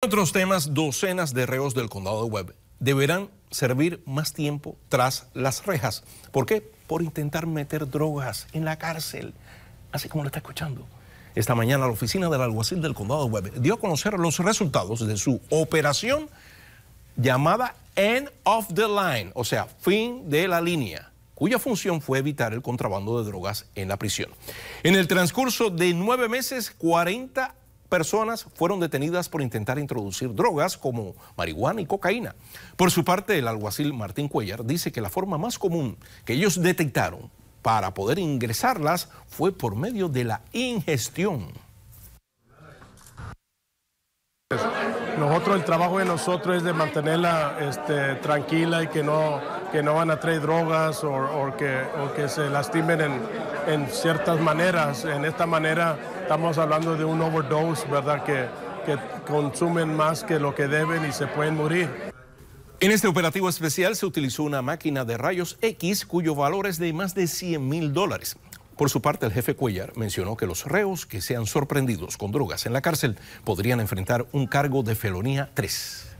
otros temas, docenas de reos del condado de Webb deberán servir más tiempo tras las rejas. ¿Por qué? Por intentar meter drogas en la cárcel, así como lo está escuchando. Esta mañana la oficina del alguacil del condado de Webb dio a conocer los resultados de su operación llamada End of the Line, o sea, fin de la línea cuya función fue evitar el contrabando de drogas en la prisión. En el transcurso de nueve meses, 40 personas fueron detenidas por intentar introducir drogas como marihuana y cocaína. Por su parte, el alguacil Martín Cuellar dice que la forma más común que ellos detectaron para poder ingresarlas fue por medio de la ingestión. Nosotros, el trabajo de nosotros es de mantenerla este, tranquila y que no, que no van a traer drogas o, que, que, se lastimen en, en ciertas maneras. En esta manera estamos hablando de un overdose, ¿verdad? Que, que consumen más que lo que deben y se pueden morir. En este operativo especial se utilizó una máquina de rayos X cuyo valor es de más de 100 mil dólares. Por su parte, el jefe Cuellar mencionó que los reos que sean sorprendidos con drogas en la cárcel podrían enfrentar un cargo de felonía 3.